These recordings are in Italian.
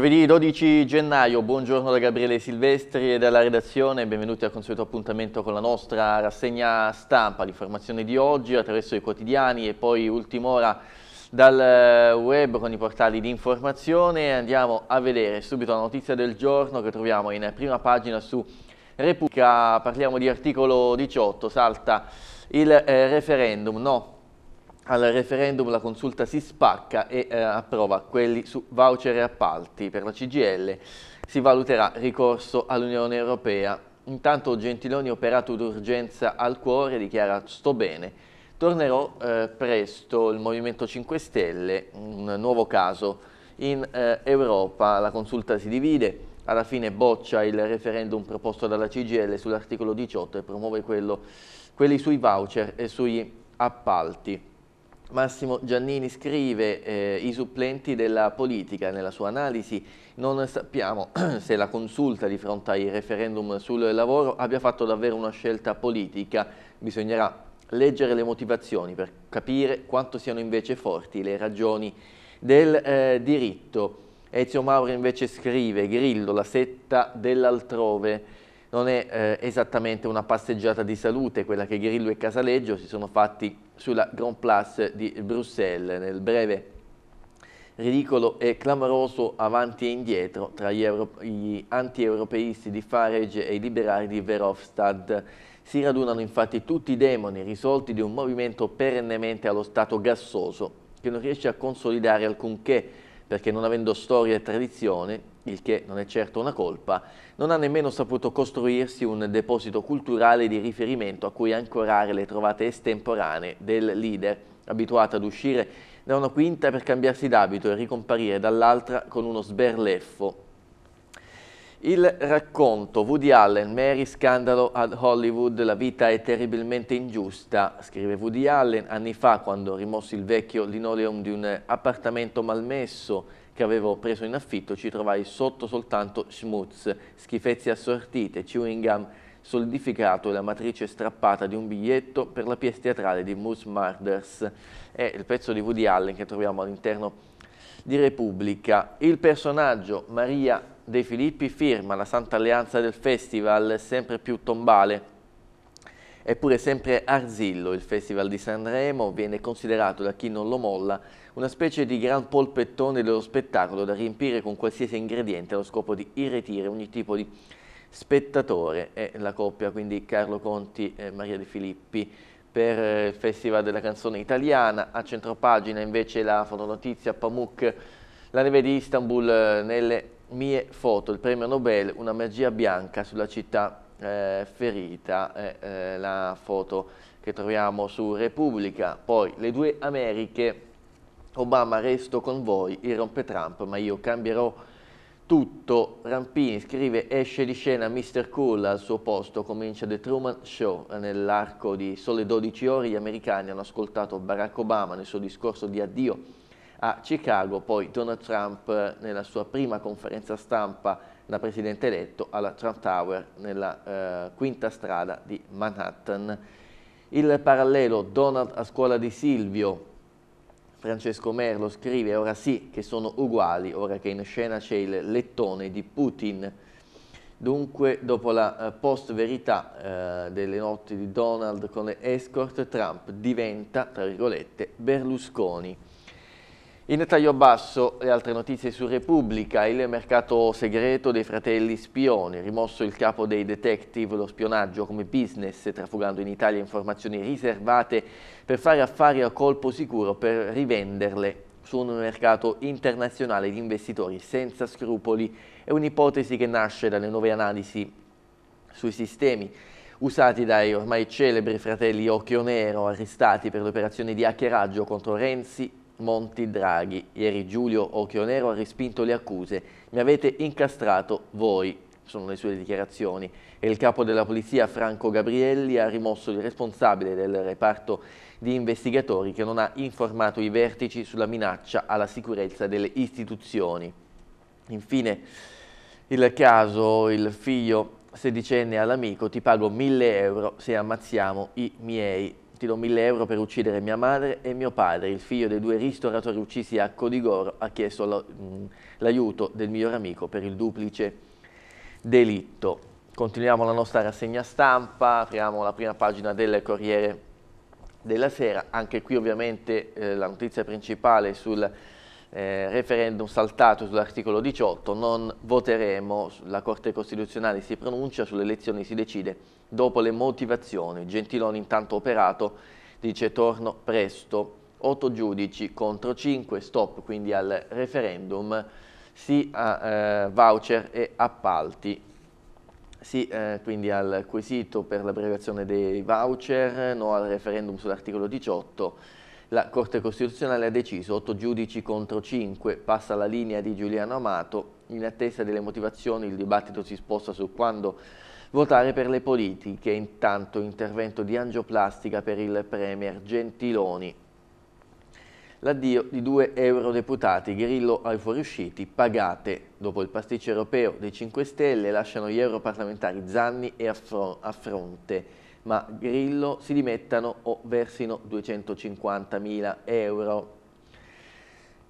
Giovedì 12 gennaio, buongiorno da Gabriele Silvestri e dalla redazione, benvenuti al consueto appuntamento con la nostra rassegna stampa, l'informazione di oggi attraverso i quotidiani e poi ultima ora dal eh, web con i portali di informazione. Andiamo a vedere subito la notizia del giorno che troviamo in prima pagina su Repubblica, parliamo di articolo 18, salta il eh, referendum, no al referendum la consulta si spacca e eh, approva quelli su voucher e appalti. Per la CGL si valuterà ricorso all'Unione Europea. Intanto Gentiloni operato d'urgenza al cuore, dichiara sto bene. Tornerò eh, presto il Movimento 5 Stelle, un nuovo caso. In eh, Europa la consulta si divide, alla fine boccia il referendum proposto dalla CGL sull'articolo 18 e promuove quello, quelli sui voucher e sugli appalti. Massimo Giannini scrive eh, i supplenti della politica nella sua analisi non sappiamo se la consulta di fronte ai referendum sul lavoro abbia fatto davvero una scelta politica bisognerà leggere le motivazioni per capire quanto siano invece forti le ragioni del eh, diritto Ezio Mauro invece scrive Grillo la setta dell'altrove non è eh, esattamente una passeggiata di salute quella che Ghirillo e Casaleggio si sono fatti sulla Grand Place di Bruxelles nel breve ridicolo e clamoroso avanti e indietro tra gli, gli anti-europeisti di Farage e i liberali di Verhofstadt. Si radunano infatti tutti i demoni risolti di un movimento perennemente allo stato gassoso che non riesce a consolidare alcunché perché non avendo storia e tradizione, il che non è certo una colpa, non ha nemmeno saputo costruirsi un deposito culturale di riferimento a cui ancorare le trovate estemporanee del leader, abituato ad uscire da una quinta per cambiarsi d'abito e ricomparire dall'altra con uno sberleffo il racconto Woody Allen, Mary, scandalo ad Hollywood, la vita è terribilmente ingiusta, scrive Woody Allen anni fa quando rimossi il vecchio linoleum di un appartamento malmesso che avevo preso in affitto, ci trovai sotto soltanto schmutz, schifezze assortite, chewing gum solidificato e la matrice strappata di un biglietto per la pièce teatrale di Moose Murders. È il pezzo di Woody Allen che troviamo all'interno di Repubblica. Il personaggio Maria De Filippi firma la Santa Alleanza del Festival sempre più tombale. Eppure sempre Arzillo, il Festival di Sanremo, viene considerato da chi non lo molla una specie di gran polpettone dello spettacolo da riempire con qualsiasi ingrediente allo scopo di irretire ogni tipo di spettatore. e la coppia quindi Carlo Conti e Maria De Filippi per il Festival della Canzone Italiana. A centropagina invece la fotonotizia Pamuk, la neve di Istanbul eh, nelle mie foto, il premio Nobel, una magia bianca sulla città eh, ferita, eh, eh, la foto che troviamo su Repubblica, poi le due Americhe, Obama resto con voi, irrompe Trump, ma io cambierò tutto, Rampini scrive esce di scena Mr. Cool al suo posto, comincia The Truman Show, nell'arco di sole 12 ore gli americani hanno ascoltato Barack Obama nel suo discorso di addio a Chicago, poi Donald Trump eh, nella sua prima conferenza stampa da presidente eletto alla Trump Tower nella eh, quinta strada di Manhattan. Il parallelo Donald a scuola di Silvio, Francesco Merlo scrive ora sì che sono uguali, ora che in scena c'è il lettone di Putin. Dunque, dopo la eh, post-verità eh, delle notti di Donald con le escort, Trump diventa, tra virgolette, Berlusconi. In taglio basso le altre notizie su Repubblica, il mercato segreto dei fratelli Spione, rimosso il capo dei detective, lo spionaggio come business, trafugando in Italia informazioni riservate per fare affari a colpo sicuro per rivenderle su un mercato internazionale di investitori senza scrupoli. È un'ipotesi che nasce dalle nuove analisi sui sistemi usati dai ormai celebri fratelli Occhio Nero, arrestati per le operazioni di hackeraggio contro Renzi Monti Draghi. Ieri Giulio Occhionero ha respinto le accuse. Mi avete incastrato voi, sono le sue dichiarazioni. E il capo della polizia Franco Gabrielli ha rimosso il responsabile del reparto di investigatori che non ha informato i vertici sulla minaccia alla sicurezza delle istituzioni. Infine il caso, il figlio sedicenne all'amico ti pago mille euro se ammazziamo i miei ti do 1000 euro per uccidere mia madre e mio padre, il figlio dei due ristoratori uccisi a Codigoro, ha chiesto mm, l'aiuto del miglior amico per il duplice delitto. Continuiamo la nostra rassegna stampa, apriamo la prima pagina del Corriere della Sera, anche qui ovviamente eh, la notizia principale sul eh, referendum saltato sull'articolo 18, non voteremo, la Corte Costituzionale si pronuncia, sulle elezioni si decide Dopo le motivazioni, Gentiloni intanto operato, dice torno presto, 8 giudici contro 5, stop quindi al referendum, sì a eh, voucher e appalti. Sì, eh, quindi al quesito per l'abbreviazione dei voucher, no al referendum sull'articolo 18. La Corte Costituzionale ha deciso 8 giudici contro 5, passa la linea di Giuliano Amato, in attesa delle motivazioni il dibattito si sposta su quando votare per le politiche, intanto intervento di angioplastica per il Premier Gentiloni. L'addio di due eurodeputati, Grillo ai fuoriusciti, pagate. Dopo il pasticcio europeo dei 5 Stelle lasciano gli europarlamentari Zanni e Affronte, ma Grillo si dimettano o versino 250.000 euro.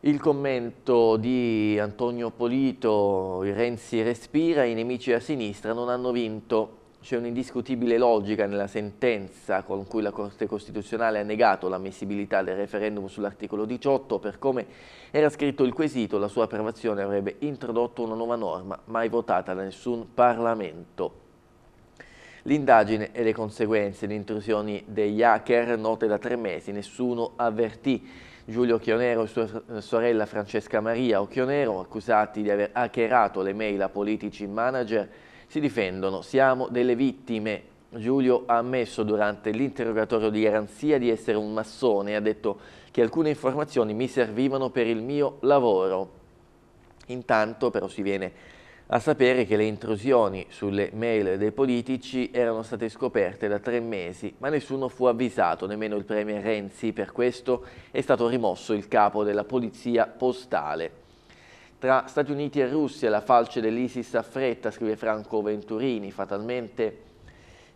Il commento di Antonio Polito, Renzi respira, i nemici a sinistra non hanno vinto. C'è un'indiscutibile logica nella sentenza con cui la Corte Costituzionale ha negato l'ammissibilità del referendum sull'articolo 18 per come era scritto il quesito, la sua approvazione avrebbe introdotto una nuova norma mai votata da nessun Parlamento. L'indagine e le conseguenze, le intrusioni degli hacker note da tre mesi, nessuno avvertì Giulio Chionero e sua sorella Francesca Maria Occhionero, accusati di aver hackerato le mail a politici manager, si difendono. Siamo delle vittime. Giulio ha ammesso durante l'interrogatorio di Garanzia di essere un massone e ha detto che alcune informazioni mi servivano per il mio lavoro. Intanto però si viene a sapere che le intrusioni sulle mail dei politici erano state scoperte da tre mesi, ma nessuno fu avvisato, nemmeno il premier Renzi. Per questo è stato rimosso il capo della polizia postale. Tra Stati Uniti e Russia la falce dell'ISIS affretta, scrive Franco Venturini, fatalmente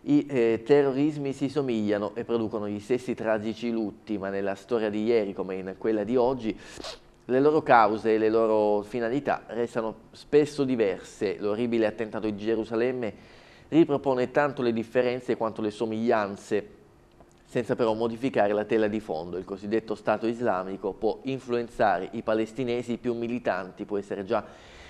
i eh, terrorismi si somigliano e producono gli stessi tragici lutti, ma nella storia di ieri come in quella di oggi le loro cause e le loro finalità restano spesso diverse. L'orribile attentato di Gerusalemme ripropone tanto le differenze quanto le somiglianze, senza però modificare la tela di fondo. Il cosiddetto Stato islamico può influenzare i palestinesi più militanti, può essere già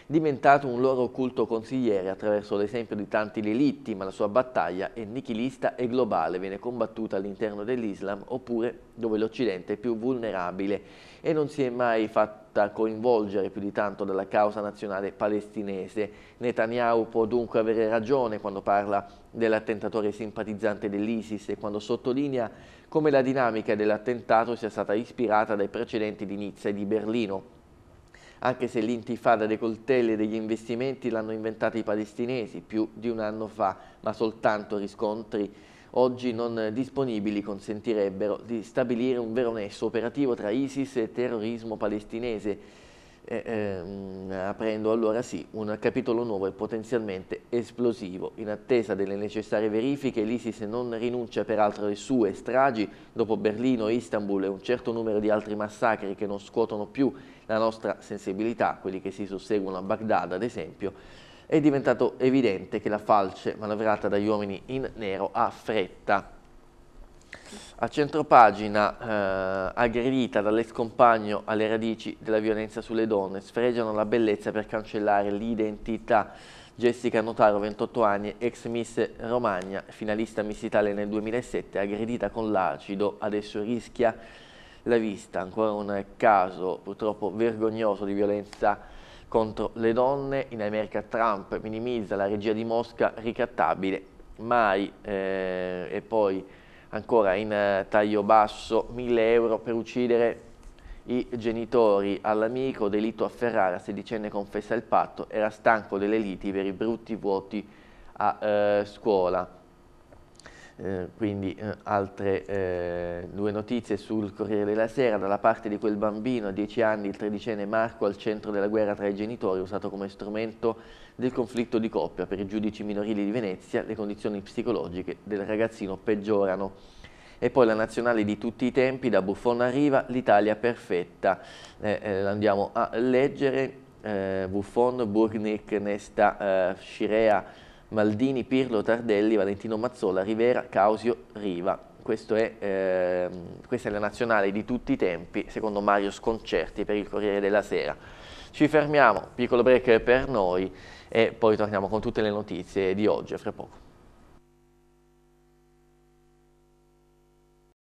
diventato un loro culto consigliere attraverso l'esempio di tanti delitti, ma la sua battaglia è nichilista e globale, viene combattuta all'interno dell'Islam oppure dove l'Occidente è più vulnerabile e non si è mai fatta coinvolgere più di tanto dalla causa nazionale palestinese. Netanyahu può dunque avere ragione quando parla dell'attentatore simpatizzante dell'ISIS e quando sottolinea come la dinamica dell'attentato sia stata ispirata dai precedenti di Nizza e di Berlino anche se l'intifada dei coltelli e degli investimenti l'hanno inventata i palestinesi più di un anno fa, ma soltanto riscontri oggi non disponibili consentirebbero di stabilire un vero nesso operativo tra ISIS e terrorismo palestinese, eh, eh, aprendo allora sì un capitolo nuovo e potenzialmente esplosivo. In attesa delle necessarie verifiche l'ISIS non rinuncia peraltro alle sue stragi dopo Berlino, Istanbul e un certo numero di altri massacri che non scuotono più la nostra sensibilità, quelli che si susseguono a Baghdad ad esempio, è diventato evidente che la falce manovrata dagli uomini in nero ha fretta. A centropagina, eh, aggredita dall'ex compagno alle radici della violenza sulle donne, sfregiano la bellezza per cancellare l'identità. Jessica Notaro, 28 anni, ex Miss Romagna, finalista Miss Italia nel 2007, aggredita con l'acido, adesso rischia la vista. Ancora un caso purtroppo vergognoso di violenza contro le donne, in America Trump minimizza la regia di Mosca ricattabile, mai eh, e poi ancora in eh, taglio basso 1000 euro per uccidere i genitori all'amico, delitto a Ferrara, sedicenne confessa il patto, era stanco delle liti per i brutti vuoti a eh, scuola. Eh, quindi eh, altre eh, due notizie sul Corriere della Sera, dalla parte di quel bambino a 10 anni, il tredicenne Marco, al centro della guerra tra i genitori, usato come strumento del conflitto di coppia per i giudici minorili di Venezia, le condizioni psicologiche del ragazzino peggiorano. E poi la nazionale di tutti i tempi, da Buffon arriva l'Italia perfetta. Eh, eh, andiamo a leggere, Buffon, Burnick, Nesta, Scirea, Maldini, Pirlo, Tardelli, Valentino Mazzola, Rivera, Causio, Riva. È, eh, questa è la nazionale di tutti i tempi, secondo Mario Sconcerti per il Corriere della Sera. Ci fermiamo, piccolo break per noi e poi torniamo con tutte le notizie di oggi, fra poco.